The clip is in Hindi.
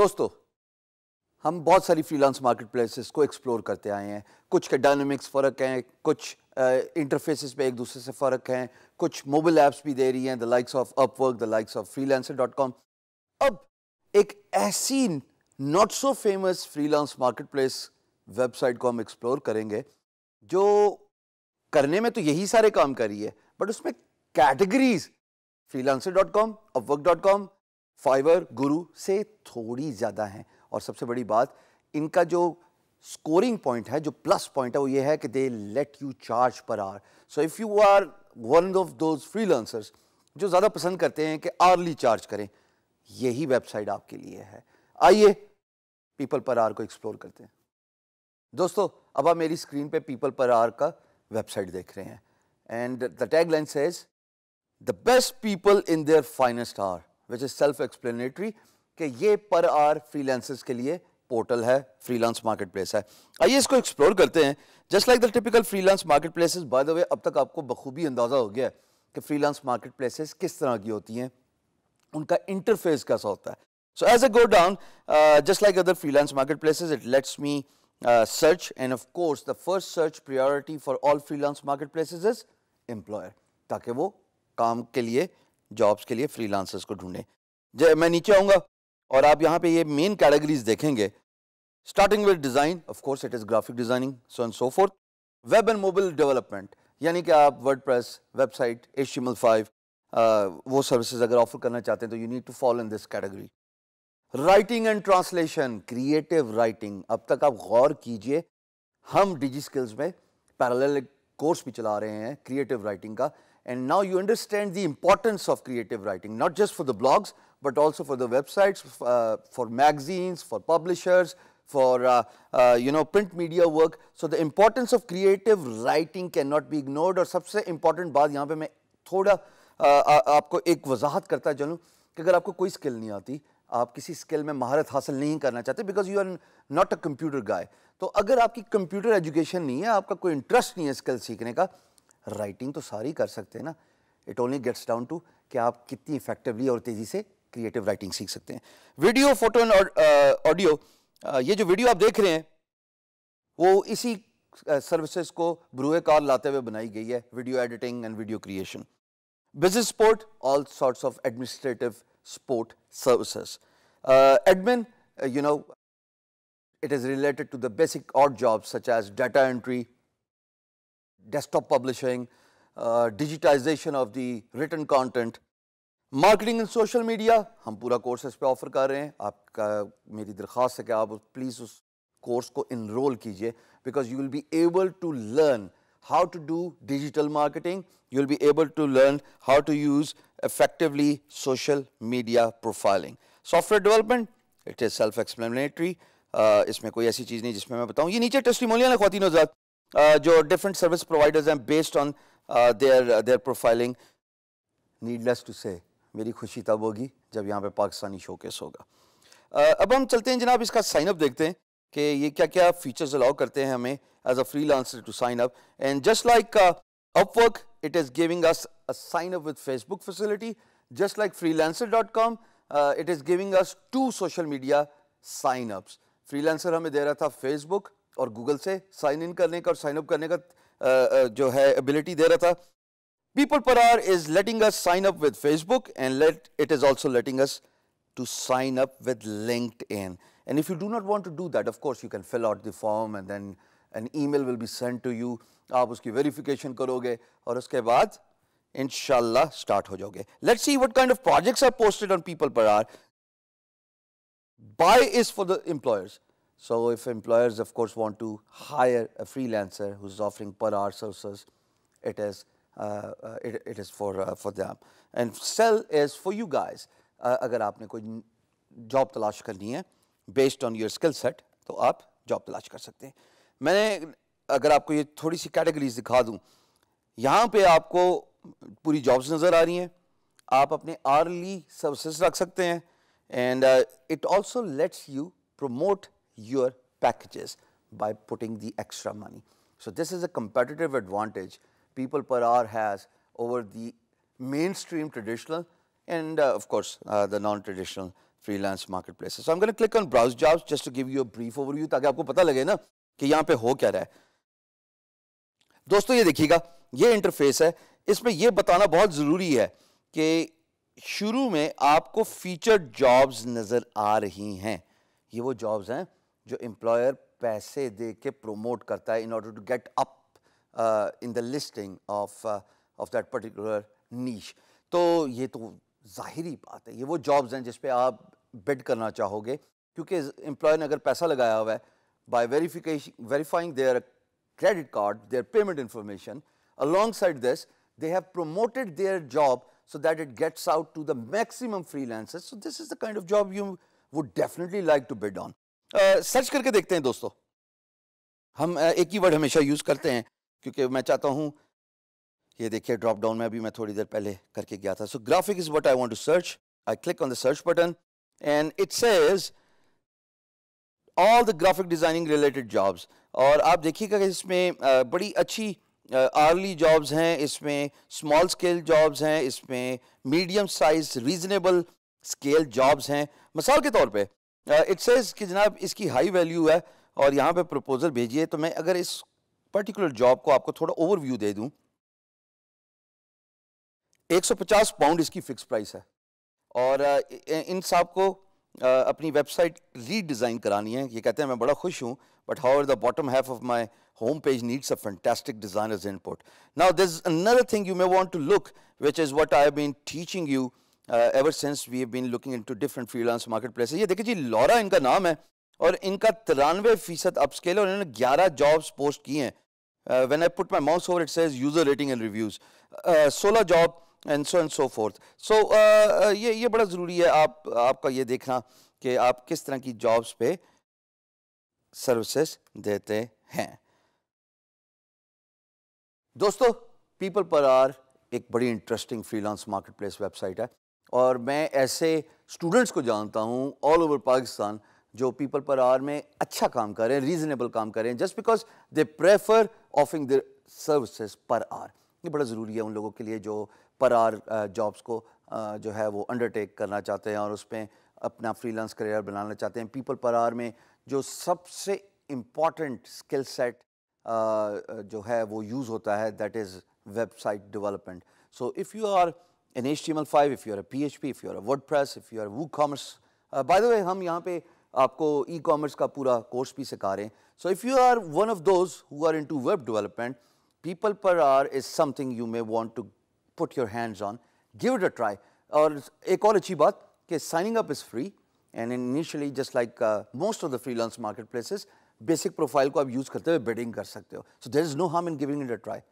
दोस्तों हम बहुत सारी फ्रीलांस मार्केट प्लेसेस को एक्सप्लोर करते आए हैं कुछ के डायनमिक्स फ़र्क हैं कुछ इंटरफेसेस पे एक दूसरे से फ़र्क हैं कुछ मोबाइल ऐप्स भी दे रही हैं the likes of Upwork the likes of freelancer dot com अब एक ऐसी not so famous freelance marketplace website को हम एक्सप्लोर करेंगे जो करने में तो यही सारे काम कर रही है बट उसमें categories freelancer dot com Upwork dot com Fiverr Guru से थोड़ी ज़्यादा हैं और सबसे बड़ी बात इनका जो स्कोरिंग पॉइंट है जो प्लस पॉइंट है वो ये है कि they let you charge per hour so if you are one of those freelancers जो ज़्यादा पसंद करते हैं कि आर्ली चार्ज करें यही वेबसाइट आपके लिए है आइए पीपल पर आर को एक्सप्लोर करते हैं दोस्तों अब आप मेरी स्क्रीन पे पीपल पर आर का वेबसाइट देख रहे हैं and the tag line says the best people in their finest hour which is self explanatory कि ये पर आर फ्रीलांसर्स के लिए पोर्टल है फ्रीलांस मार्केट प्लेस है आइए इसको एक्सप्लोर करते हैं just like the typical freelance marketplaces by the way अब तक आपको बखूबी अंदाज़ा हो गया है कि फ्रीलांस मार्केट प्लेसेस किस तरह की होती हैं उनका इंटरफेस कैसा होता है so as a go down just like other freelance marketplaces it lets me search and of course the first search priority for all freelance marketplaces is employer ताकि वो काम के लिए जॉब्स के लिए फ्रीलांसर्स को ढूंढें मैं नीचे आऊँगा और आप यहाँ पे ये मेन कैटेगरीज देखेंगे starting with design of course it is graphic designing so and so forth web and mobile development यानी कि आप WordPress website H five वो सर्विसेज अगर ऑफर करना चाहते हैं तो you need to follow in this category writing and translation creative writing अब तक आप गौर कीजिए हम डिजी स्किल्स में पैरेलल कोर्स भी चला रहे हैं क्रिएटिव राइटिंग का and now you understand the importance of creative writing not just for the blogs but also for the websites for magazines for publishers for you know print media work so the importance of creative writing can not be ignored और सबसे इम्पॉर्टेंट बात यहाँ पर मैं थोड़ा uh, uh, आपको एक वजाहत करता चलूँ कि अगर आपको कोई स्किल नहीं आती आप किसी स्किल में महारत हासिल नहीं करना चाहते because you are not a computer guy तो अगर आपकी कंप्यूटर एजुकेशन नहीं है आपका कोई इंटरेस्ट नहीं है स्किल सीखने का राइटिंग तो सारी कर सकते हैं ना it only gets down to कि आप कितनी इफेक्टिवली और तेज़ी से क्रिएटिव राइटिंग सीख सकते हैं वीडियो फोटो एंड ऑडियो ये जो वीडियो आप देख रहे हैं वो इसी सर्विसेज uh, को ब्रूए कार लाते हुए बनाई गई है video editing and video creation business support all sorts of administrative support services admin you know it is related to the basic odd jobs such as data entry, desktop publishing, uh, digitization of the written content, marketing and social media. हम पूरा courses पे offer कर रहे हैं. आपका मेरी दरख्वास्त है कि आप please course को enroll कीजिए, because you will be able to learn how to do digital marketing. You will be able to learn how to use effectively social media profiling. Software development, it is self-explanatory. इसमें कोई ऐसी चीज़ नहीं जिसमें मैं बताऊँ ये नीचे टेस्टिमोनियल है खातिन आजाद जो डिफरेंट सर्विस प्रोवाइडर्स हैं based on their their profiling needless to say मेरी खुशी तब होगी जब यहाँ पे पाकिस्तानी शोकेस होगा uh, अब हम चलते हैं जनाब इसका साइन अप देखते हैं कि ये क्या क्या फीचर्स अलाउ करते हैं हमें as a freelancer to sign up and just like Upwork it is giving us a sign up with Facebook facility just like freelancer dot com it is giving us to social media sign ups freelancer हमें दे रहा था फेसबुक और गूगल से साइन इन करने का और साइन अप करने का जो है एबिलिटी दे रहा था PeoplePerHour is letting us sign up with Facebook and let it is also letting us to sign up with LinkedIn and if you do not want to do that of course, you can fill out the form and then an email will be sent to you आप उसकी वेरिफिकेशन करोगे और उसके बाद इनशाला स्टार्ट हो जाओगे let's see what kind of projects are posted on PeoplePerHour Buy is for the employers. So if employers, of course, want to hire a freelancer who's offering per hour services, it is uh, it, it is for uh, for them. And sell is for you guys. Uh, अगर आपने job जॉब तलाश करनी based on your skill set set तो आप जॉब तलाश कर सकते हैं मैंने अगर आपको ये थोड़ी सी कैटेगरीज दिखा दूं यहाँ पे आपको पूरी जॉब्स नज़र आ रही हैं आप अपने आर्ली सर्विसेज रख सकते हैं and uh, it also lets you promote your packages by putting the extra money. So, this is a competitive advantage people per hour has over the mainstream traditional and uh, of course, uh, the non-traditional freelance marketplaces. So, I'm going to click on browse jobs just to give you a brief overview So आपको पता लगे ना कि यहाँ पे हो क्या रहा है। दोस्तों ये देखिएगा ये इंटरफेस शुरू में आपको फीचर्ड जॉब्स नज़र आ रही हैं ये वो जॉब्स हैं जो एम्प्लॉयर पैसे दे के प्रोमोट करता है in order to get up in the listing of of that particular niche तो ये तो ही बात है ये वो जॉब्स हैं जिसपे आप बिड करना चाहोगे क्योंकि एम्प्लॉयर ने अगर पैसा लगाया हुआ है verification verifying their credit card their payment information alongside this they have promoted their job so that it gets out to the maximum freelancers. So this is the kind of job you would definitely like to bid on. Search uh, करके देखते हैं दोस्तों हम uh, एक ही वर्ड हमेशा यूज़ करते हैं क्योंकि मैं चाहता हूं ये देखिए ड्रॉप डाउन में अभी मैं थोड़ी देर पहले करके गया था so graphic is what I want to search I click on the search button and it says all the graphic designing related jobs और आप देखिएगा कि इसमें uh, बड़ी अच्छी आर्ली जॉब्स हैं इसमें स्मॉल स्केल जॉब्स हैं इसमें medium size reasonable scale jobs हैं मिसाल के तौर पे इट सेज कि जनाब इसकी हाई वैल्यू है और यहाँ पे प्रपोज़ल भेजिए तो मैं अगर इस पर्टिकुलर जॉब को आपको थोड़ा ओवरव्यू दे दूँ 150 पाउंड इसकी फ़िक्स प्राइस है और इन साहब को अपनी वेबसाइट रीडिज़ाइन करानी है ये कहते हैं मैं बड़ा खुश हूँ but how are the bottom half of my home page needs a fantastic designers input now this another thing you may want to look which is what I been teaching you ever since we have been looking into different freelance marketplace ये देखिए जी लॉरा इनका नाम है और इनका तिरानवे फीसद अपस्केल है उन्होंने ग्यारह जॉब्स पोस्ट किए हैं when I put my mouse over it says user rating and reviews सोलह job and so and so forth so ये ये बड़ा ज़रूरी है आप आपका ये देखना कि आप किस तरह की जॉब्स पे सर्विसेज देते हैं दोस्तों पीपल पर आर एक बड़ी इंटरेस्टिंग फ्रीलांस मार्केटप्लेस वेबसाइट है और मैं ऐसे स्टूडेंट्स को जानता हूँ ऑल ओवर पाकिस्तान जो पीपल पर आर में अच्छा काम करें रीजनेबल काम करें just because they prefer offering their services per hour ये बड़ा ज़रूरी है उन लोगों के लिए जो पर आर जॉब्स को जो है वो अंडरटेक करना चाहते हैं और उसमें अपना फ्रीलांस करियर बनाना चाहते हैं पीपल पर आर में जो सबसे इम्पॉर्टेंट स्किल सेट जो है वो यूज़ होता है that is website development so if you are an H T M L five if you are P H P if you are WordPress if you are WooCommerce by the way हम यहाँ पे आपको ई कॉमर्स का पूरा कोर्स भी सिखा रहे हैं so if you are one of those who are into web development people per hour is something you may want to put your hands on. Give it a try. Or एक और अच्छी बात कि signing up is free and initially just like uh, most of the freelance marketplaces, basic profile ko आप use karte हुए bidding कर sakte ho. So there is no harm in giving it a try.